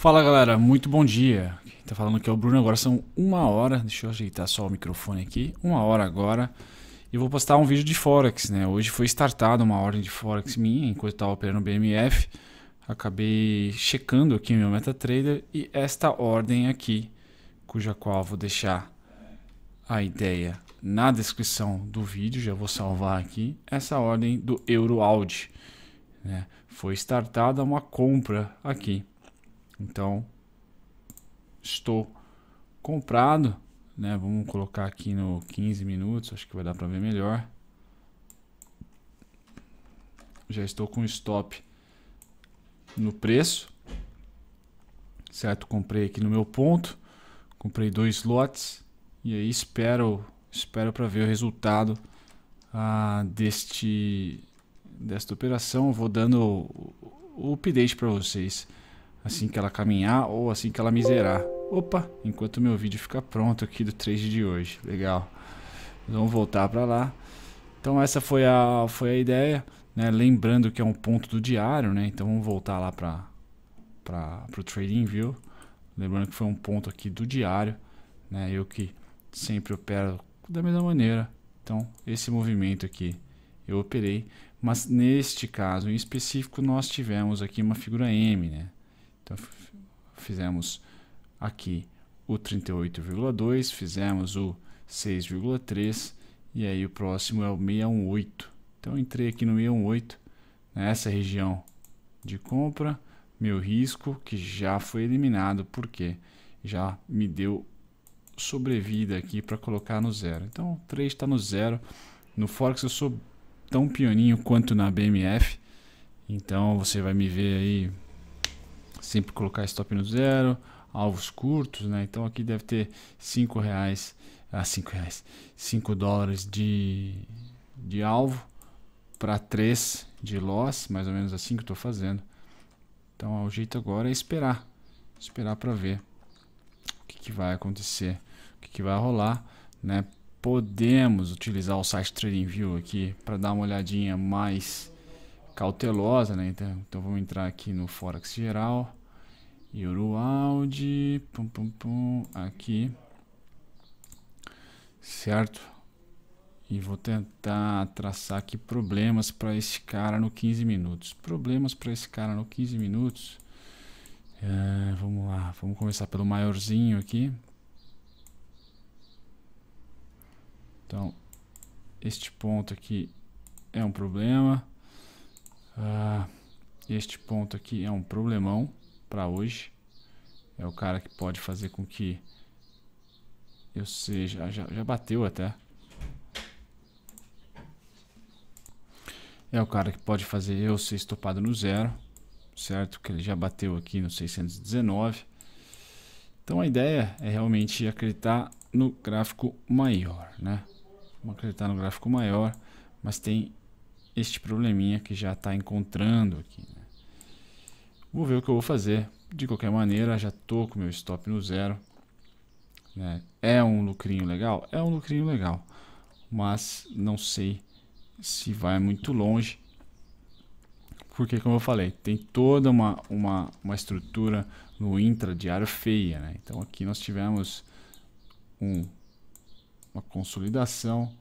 Fala galera, muito bom dia. Quem tá falando aqui é o Bruno, agora são uma hora, deixa eu ajeitar só o microfone aqui, uma hora agora. E vou postar um vídeo de Forex, né? Hoje foi startada uma ordem de Forex minha, enquanto eu estava operando BMF. Acabei checando aqui meu MetaTrader e esta ordem aqui, cuja qual vou deixar a ideia na descrição do vídeo, já vou salvar aqui, essa ordem do Euro Audi. Né? Foi startada uma compra aqui então, estou comprado. Né? Vamos colocar aqui no 15 minutos, acho que vai dar para ver melhor. Já estou com stop no preço. Certo? Comprei aqui no meu ponto. Comprei dois lotes e aí espero espero para ver o resultado ah, deste desta operação. vou dando o, o update para vocês assim que ela caminhar ou assim que ela miserar. Opa, enquanto meu vídeo fica pronto aqui do trade de hoje. Legal. Vamos voltar para lá. Então essa foi a, foi a ideia, né? Lembrando que é um ponto do diário, né? Então vamos voltar lá para para o trading view. Lembrando que foi um ponto aqui do diário, né? Eu que sempre opero da mesma maneira. Então esse movimento aqui eu operei, mas neste caso em específico nós tivemos aqui uma figura M, né? Então fizemos aqui o 38,2, fizemos o 6,3 e aí o próximo é o 618. Então entrei aqui no 618, nessa região de compra, meu risco que já foi eliminado porque já me deu sobrevida aqui para colocar no zero. Então o 3 está no zero. No Forex eu sou tão pioninho quanto na BMF. Então você vai me ver aí sempre colocar stop no zero, alvos curtos, né? Então aqui deve ter 5 reais, ah, 5 reais, 5 dólares de, de alvo para 3 de loss, mais ou menos assim que eu estou fazendo. Então é o jeito agora é esperar, esperar para ver o que, que, vai acontecer, o que, que vai rolar, né? Podemos utilizar o site TradingView aqui para dar uma olhadinha mais cautelosa, né? Então, então vamos entrar aqui no Forex geral Yorualdi, pum pum pum, aqui, certo? E vou tentar traçar aqui problemas para esse cara no 15 minutos. Problemas para esse cara no 15 minutos. É, vamos lá, vamos começar pelo maiorzinho aqui. Então, este ponto aqui é um problema. Uh, este ponto aqui é um problemão para hoje. É o cara que pode fazer com que eu seja. Já, já bateu até. É o cara que pode fazer eu ser estopado no zero, certo? Que ele já bateu aqui no 619. Então a ideia é realmente acreditar no gráfico maior, né? Vamos acreditar no gráfico maior, mas tem este probleminha que já está encontrando aqui. Né? Vou ver o que eu vou fazer. De qualquer maneira, já estou com meu stop no zero. Né? É um lucrinho legal? É um lucrinho legal. Mas não sei se vai muito longe. Porque, como eu falei, tem toda uma, uma, uma estrutura no intradiário feia. Né? Então, aqui nós tivemos um, uma consolidação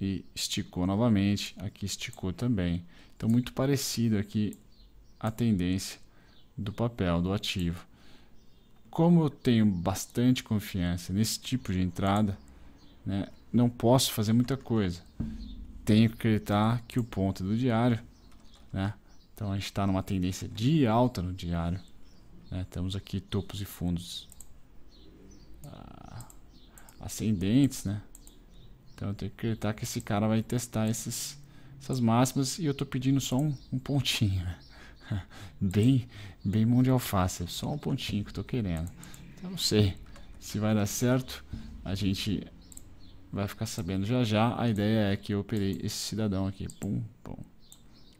e esticou novamente. Aqui esticou também. Então, muito parecido aqui a tendência do papel do ativo. Como eu tenho bastante confiança nesse tipo de entrada, né, não posso fazer muita coisa. Tenho que acreditar que o ponto é do diário, né, então a gente está numa tendência de alta no diário. Né, temos aqui topos e fundos ah, ascendentes, né? Então eu tenho que acreditar que esse cara vai testar esses, essas máximas e eu estou pedindo só um, um pontinho. Né? bem, bem mão de alface, só um pontinho que eu tô querendo. Então não sei se vai dar certo, a gente vai ficar sabendo já já. A ideia é que eu operei esse cidadão aqui, pum, pum.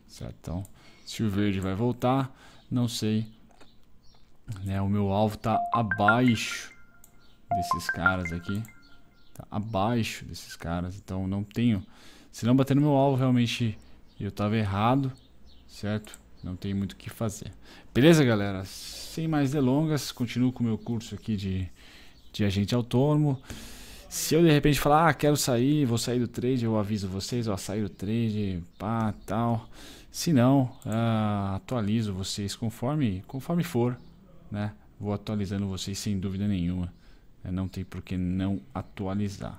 Certo, então, se o verde vai voltar, não sei. Né, o meu alvo tá abaixo desses caras aqui. Tá abaixo desses caras, então não tenho... Se não bater no meu alvo, realmente eu tava errado, certo? Não tem muito o que fazer. Beleza, galera? Sem mais delongas, continuo com o meu curso aqui de, de agente autônomo. Se eu de repente falar, ah, quero sair, vou sair do trade, eu aviso vocês, ó, sair do trade, pá, tal. Se não, uh, atualizo vocês conforme, conforme for, né? Vou atualizando vocês sem dúvida nenhuma. Não tem por que não atualizar.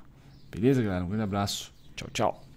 Beleza, galera? Um grande abraço. Tchau, tchau.